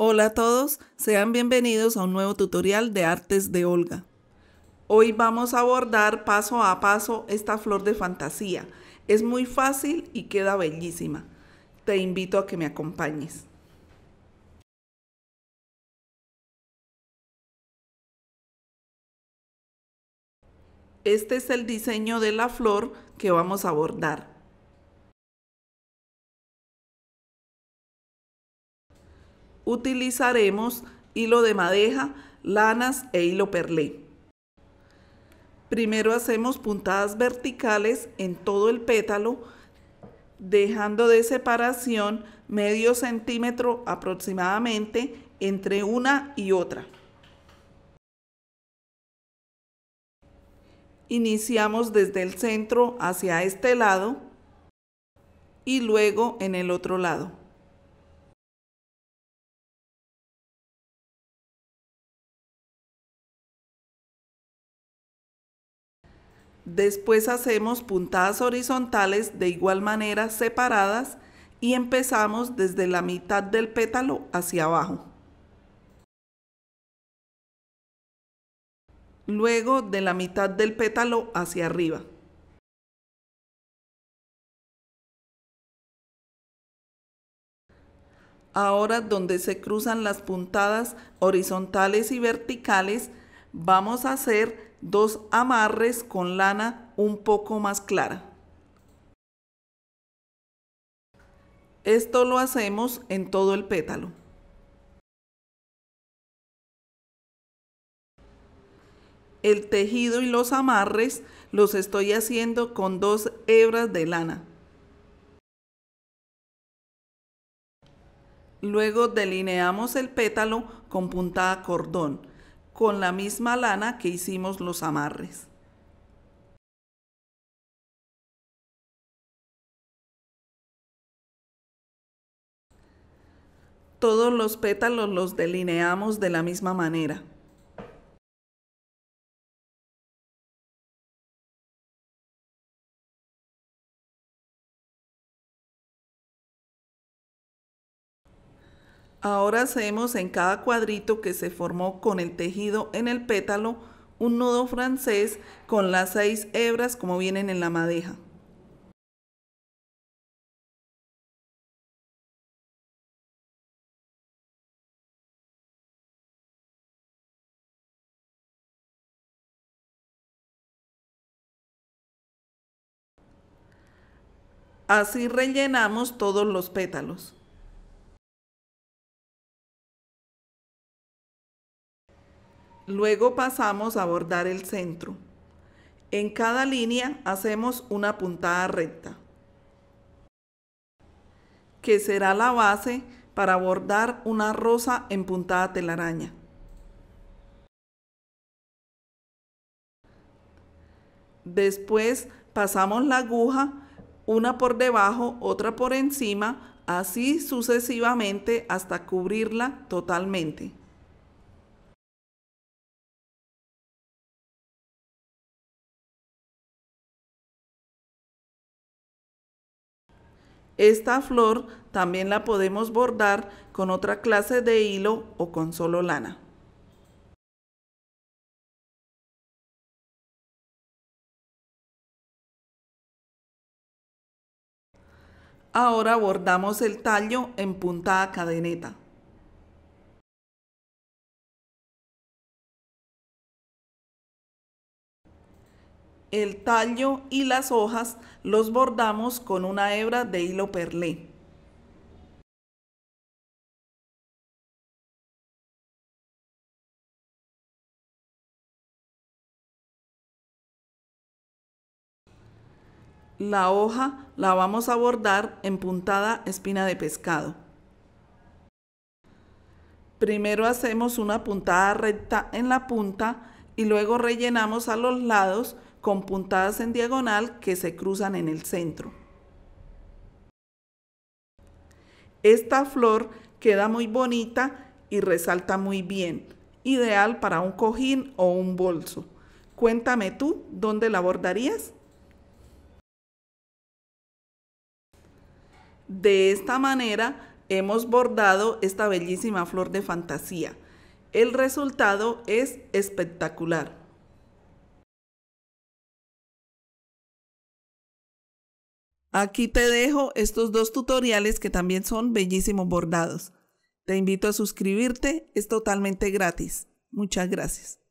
Hola a todos, sean bienvenidos a un nuevo tutorial de Artes de Olga. Hoy vamos a abordar paso a paso esta flor de fantasía. Es muy fácil y queda bellísima. Te invito a que me acompañes. Este es el diseño de la flor que vamos a abordar. utilizaremos hilo de madeja, lanas e hilo perlé. Primero hacemos puntadas verticales en todo el pétalo, dejando de separación medio centímetro aproximadamente entre una y otra. Iniciamos desde el centro hacia este lado y luego en el otro lado. Después hacemos puntadas horizontales de igual manera separadas y empezamos desde la mitad del pétalo hacia abajo. Luego de la mitad del pétalo hacia arriba. Ahora donde se cruzan las puntadas horizontales y verticales, vamos a hacer dos amarres con lana un poco más clara. Esto lo hacemos en todo el pétalo. El tejido y los amarres los estoy haciendo con dos hebras de lana. Luego delineamos el pétalo con puntada cordón con la misma lana que hicimos los amarres. Todos los pétalos los delineamos de la misma manera. Ahora hacemos en cada cuadrito que se formó con el tejido en el pétalo un nudo francés con las seis hebras como vienen en la madeja. Así rellenamos todos los pétalos. Luego pasamos a bordar el centro. En cada línea hacemos una puntada recta, que será la base para bordar una rosa en puntada telaraña. Después pasamos la aguja, una por debajo, otra por encima, así sucesivamente hasta cubrirla totalmente. Esta flor también la podemos bordar con otra clase de hilo o con solo lana. Ahora bordamos el tallo en punta cadeneta. El tallo y las hojas los bordamos con una hebra de hilo perlé. La hoja la vamos a bordar en puntada espina de pescado. Primero hacemos una puntada recta en la punta y luego rellenamos a los lados con puntadas en diagonal que se cruzan en el centro. Esta flor queda muy bonita y resalta muy bien, ideal para un cojín o un bolso. Cuéntame tú, ¿dónde la bordarías? De esta manera hemos bordado esta bellísima flor de fantasía. El resultado es espectacular. Aquí te dejo estos dos tutoriales que también son bellísimos bordados. Te invito a suscribirte, es totalmente gratis. Muchas gracias.